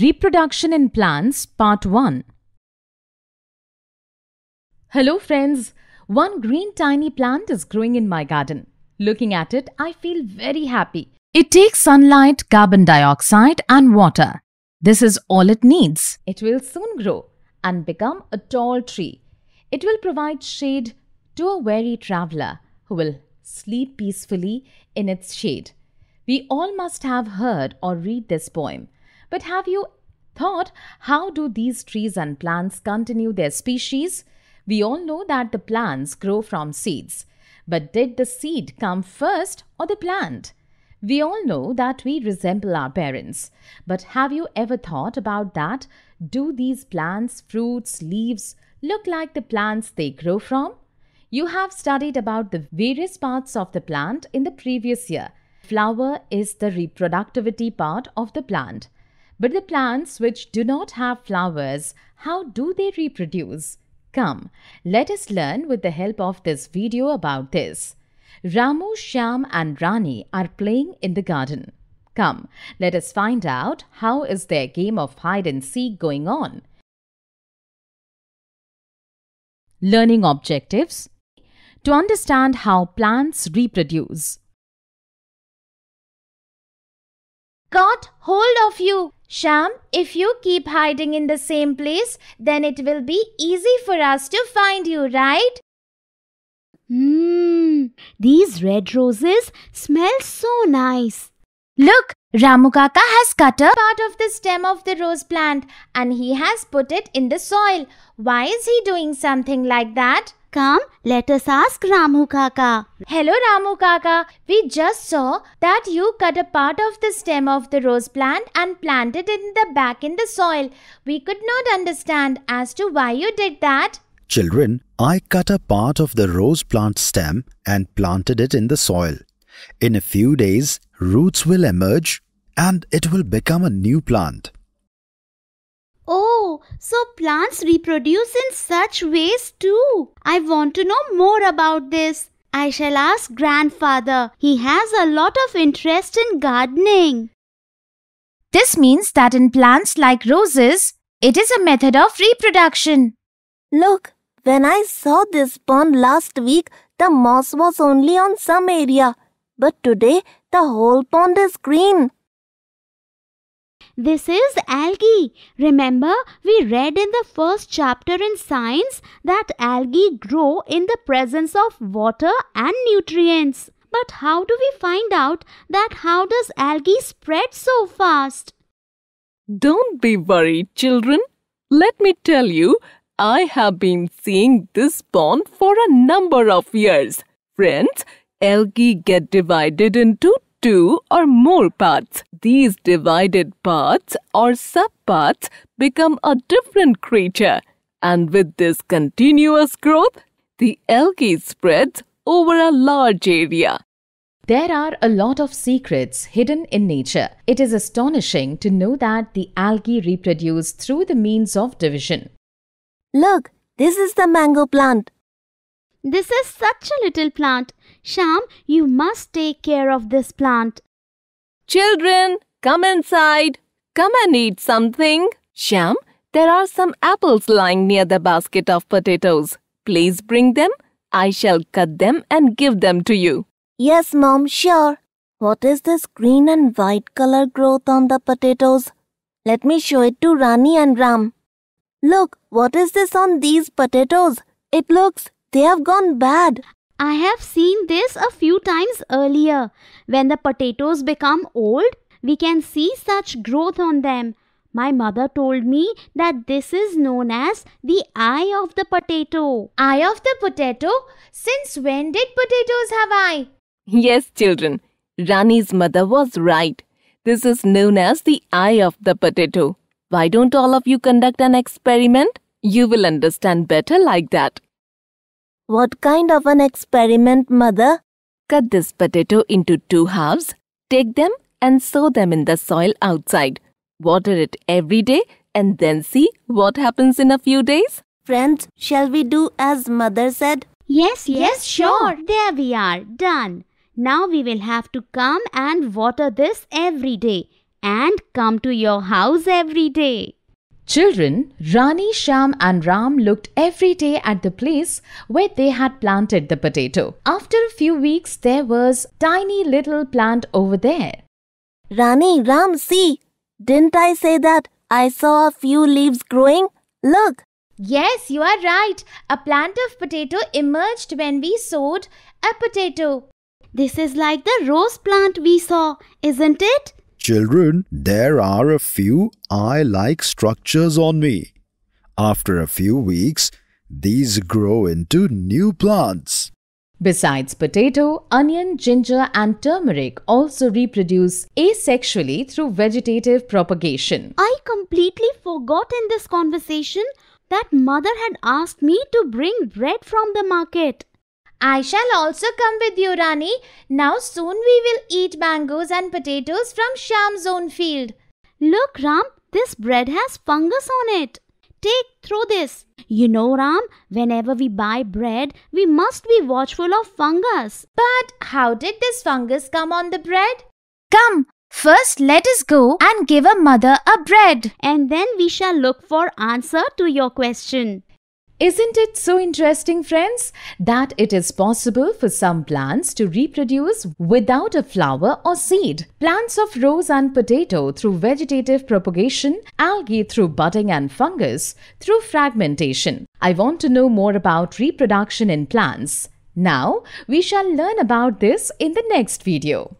Reproduction in Plants Part 1 Hello friends! One green tiny plant is growing in my garden. Looking at it, I feel very happy. It takes sunlight, carbon dioxide and water. This is all it needs. It will soon grow and become a tall tree. It will provide shade to a weary traveler who will sleep peacefully in its shade. We all must have heard or read this poem. But have you thought how do these trees and plants continue their species? We all know that the plants grow from seeds. But did the seed come first or the plant? We all know that we resemble our parents. But have you ever thought about that? Do these plants, fruits, leaves look like the plants they grow from? You have studied about the various parts of the plant in the previous year. Flower is the reproductivity part of the plant. But the plants which do not have flowers, how do they reproduce? Come, let us learn with the help of this video about this. Ramu, Shyam and Rani are playing in the garden. Come, let us find out how is their game of hide and seek going on. Learning objectives To understand how plants reproduce. got hold of you. Sham, if you keep hiding in the same place, then it will be easy for us to find you, right? Mmm, these red roses smell so nice. Look, Ramu Kaka has cut a part of the stem of the rose plant and he has put it in the soil. Why is he doing something like that? Come, let us ask Ramu Kaka. Hello Ramu Kaka. We just saw that you cut a part of the stem of the rose plant and planted it in the back in the soil. We could not understand as to why you did that. Children, I cut a part of the rose plant stem and planted it in the soil. In a few days, roots will emerge and it will become a new plant so plants reproduce in such ways too. I want to know more about this. I shall ask grandfather. He has a lot of interest in gardening. This means that in plants like roses, it is a method of reproduction. Look, when I saw this pond last week, the moss was only on some area. But today, the whole pond is green. This is algae. Remember, we read in the first chapter in science that algae grow in the presence of water and nutrients. But how do we find out that how does algae spread so fast? Don't be worried, children. Let me tell you, I have been seeing this pond for a number of years. Friends, algae get divided into two or more paths. These divided paths or subpaths become a different creature. And with this continuous growth, the algae spreads over a large area. There are a lot of secrets hidden in nature. It is astonishing to know that the algae reproduce through the means of division. Look, this is the mango plant. This is such a little plant. Sham, you must take care of this plant. Children, come inside. Come and eat something. Sham, there are some apples lying near the basket of potatoes. Please bring them. I shall cut them and give them to you. Yes, Mom, sure. What is this green and white color growth on the potatoes? Let me show it to Rani and Ram. Look, what is this on these potatoes? It looks they have gone bad. I have seen this a few times earlier. When the potatoes become old, we can see such growth on them. My mother told me that this is known as the eye of the potato. Eye of the potato? Since when did potatoes have eye? Yes, children. Rani's mother was right. This is known as the eye of the potato. Why don't all of you conduct an experiment? You will understand better like that. What kind of an experiment, mother? Cut this potato into two halves, take them and sow them in the soil outside. Water it every day and then see what happens in a few days. Friends, shall we do as mother said? Yes, yes, sure. There we are, done. Now we will have to come and water this every day and come to your house every day. Children, Rani, Sham, and Ram looked every day at the place where they had planted the potato. After a few weeks, there was tiny little plant over there. Rani, Ram, see, didn't I say that I saw a few leaves growing? Look. Yes, you are right. A plant of potato emerged when we sowed a potato. This is like the rose plant we saw, isn't it? Children, there are a few eye-like structures on me. After a few weeks, these grow into new plants. Besides potato, onion, ginger and turmeric also reproduce asexually through vegetative propagation. I completely forgot in this conversation that mother had asked me to bring bread from the market. I shall also come with you, Rani. Now soon we will eat mangoes and potatoes from Sham's own field. Look, Ram, this bread has fungus on it. Take, throw this. You know, Ram, whenever we buy bread, we must be watchful of fungus. But how did this fungus come on the bread? Come, first let us go and give a mother a bread. And then we shall look for answer to your question. Isn't it so interesting, friends, that it is possible for some plants to reproduce without a flower or seed? Plants of rose and potato through vegetative propagation, algae through budding and fungus through fragmentation. I want to know more about reproduction in plants. Now, we shall learn about this in the next video.